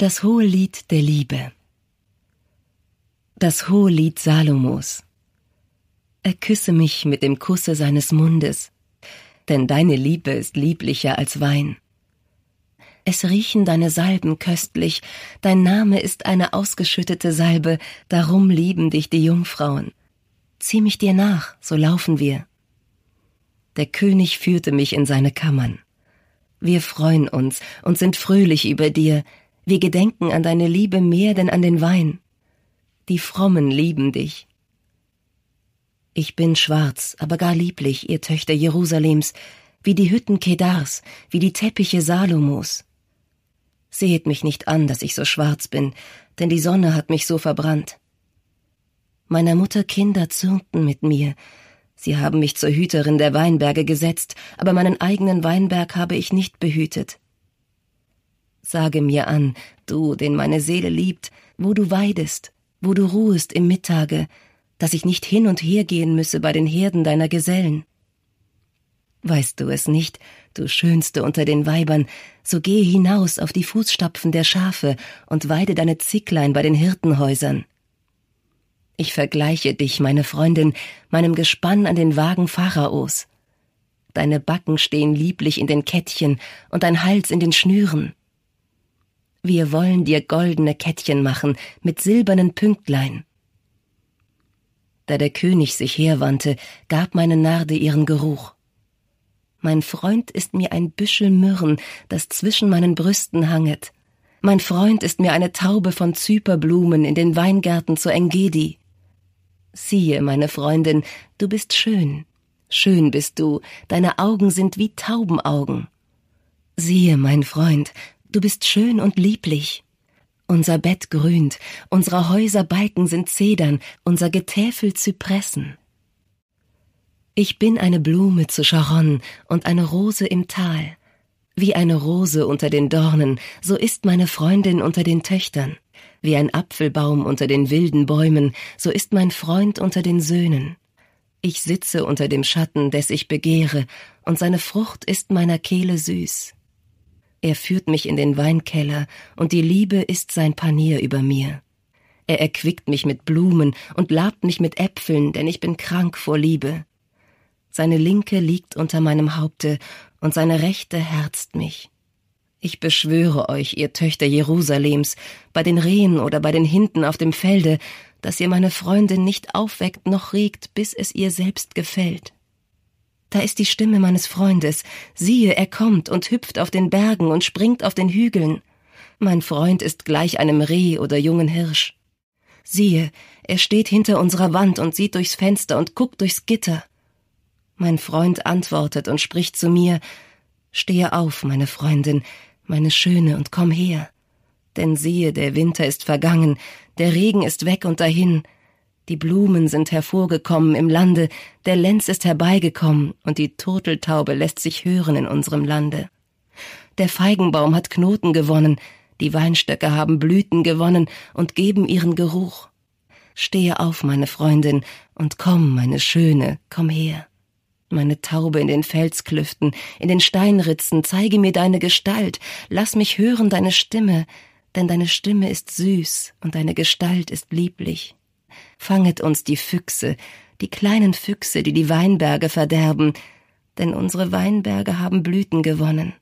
Das hohe Lied der Liebe. Das hohe Lied Salomos. Er küsse mich mit dem Kusse seines Mundes, denn deine Liebe ist lieblicher als Wein. Es riechen deine Salben köstlich, dein Name ist eine ausgeschüttete Salbe, darum lieben dich die Jungfrauen. Zieh mich dir nach, so laufen wir. Der König führte mich in seine Kammern. Wir freuen uns und sind fröhlich über dir, wir gedenken an deine Liebe mehr denn an den Wein. Die Frommen lieben dich. Ich bin schwarz, aber gar lieblich, ihr Töchter Jerusalems, wie die Hütten Kedars, wie die Teppiche Salomos. Sehet mich nicht an, dass ich so schwarz bin, denn die Sonne hat mich so verbrannt. Meiner Mutter Kinder zürnten mit mir, sie haben mich zur Hüterin der Weinberge gesetzt, aber meinen eigenen Weinberg habe ich nicht behütet. Sage mir an, du, den meine Seele liebt, wo du weidest, wo du ruhest im Mittage, dass ich nicht hin und her gehen müsse bei den Herden deiner Gesellen. Weißt du es nicht, du Schönste unter den Weibern, so gehe hinaus auf die Fußstapfen der Schafe und weide deine Zicklein bei den Hirtenhäusern. Ich vergleiche dich, meine Freundin, meinem Gespann an den Wagen Pharaos. Deine Backen stehen lieblich in den Kettchen und dein Hals in den Schnüren. Wir wollen dir goldene Kettchen machen mit silbernen Pünktlein. Da der König sich herwandte, gab meine Narde ihren Geruch. Mein Freund ist mir ein Büschel Myrrhen, das zwischen meinen Brüsten hanget. Mein Freund ist mir eine Taube von Zyperblumen in den Weingärten zu Engedi. Siehe, meine Freundin, du bist schön. Schön bist du, deine Augen sind wie Taubenaugen. Siehe, mein Freund, Du bist schön und lieblich. Unser Bett grünt, unsere Häuser Balken sind Zedern, unser Getäfel Zypressen. Ich bin eine Blume zu Charon und eine Rose im Tal. Wie eine Rose unter den Dornen, so ist meine Freundin unter den Töchtern. Wie ein Apfelbaum unter den wilden Bäumen, so ist mein Freund unter den Söhnen. Ich sitze unter dem Schatten, des ich begehre, und seine Frucht ist meiner Kehle süß. Er führt mich in den Weinkeller, und die Liebe ist sein Panier über mir. Er erquickt mich mit Blumen und labt mich mit Äpfeln, denn ich bin krank vor Liebe. Seine linke liegt unter meinem Haupte, und seine rechte herzt mich. Ich beschwöre euch, ihr Töchter Jerusalems, bei den Rehen oder bei den Hinten auf dem Felde, dass ihr meine Freundin nicht aufweckt noch regt, bis es ihr selbst gefällt. Da ist die Stimme meines Freundes. Siehe, er kommt und hüpft auf den Bergen und springt auf den Hügeln. Mein Freund ist gleich einem Reh oder jungen Hirsch. Siehe, er steht hinter unserer Wand und sieht durchs Fenster und guckt durchs Gitter. Mein Freund antwortet und spricht zu mir Stehe auf, meine Freundin, meine Schöne, und komm her. Denn siehe, der Winter ist vergangen, der Regen ist weg und dahin, die Blumen sind hervorgekommen im Lande, der Lenz ist herbeigekommen, und die Turteltaube lässt sich hören in unserem Lande. Der Feigenbaum hat Knoten gewonnen, die Weinstöcke haben Blüten gewonnen und geben ihren Geruch. Stehe auf, meine Freundin, und komm, meine Schöne, komm her. Meine Taube in den Felsklüften, in den Steinritzen, zeige mir deine Gestalt, lass mich hören deine Stimme, denn deine Stimme ist süß und deine Gestalt ist lieblich fanget uns die Füchse, die kleinen Füchse, die die Weinberge verderben, denn unsere Weinberge haben Blüten gewonnen.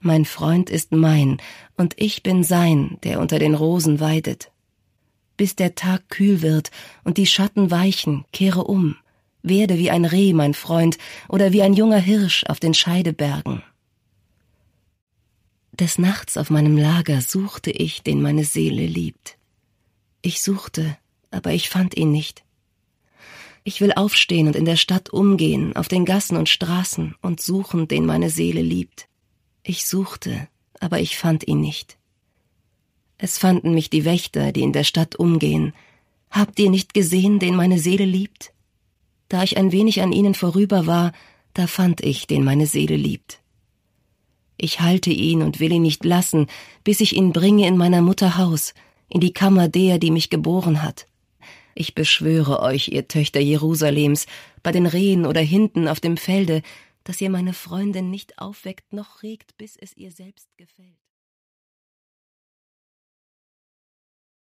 Mein Freund ist mein, und ich bin sein, der unter den Rosen weidet. Bis der Tag kühl wird und die Schatten weichen, kehre um, werde wie ein Reh, mein Freund, oder wie ein junger Hirsch auf den Scheidebergen. Des Nachts auf meinem Lager suchte ich, den meine Seele liebt. Ich suchte, aber ich fand ihn nicht. Ich will aufstehen und in der Stadt umgehen, auf den Gassen und Straßen und suchen, den meine Seele liebt. Ich suchte, aber ich fand ihn nicht. Es fanden mich die Wächter, die in der Stadt umgehen. Habt ihr nicht gesehen, den meine Seele liebt? Da ich ein wenig an ihnen vorüber war, da fand ich, den meine Seele liebt. Ich halte ihn und will ihn nicht lassen, bis ich ihn bringe in meiner Mutter Haus, in die Kammer der, die mich geboren hat. Ich beschwöre euch, ihr Töchter Jerusalems, bei den Rehen oder hinten auf dem Felde, dass ihr meine Freundin nicht aufweckt noch regt, bis es ihr selbst gefällt.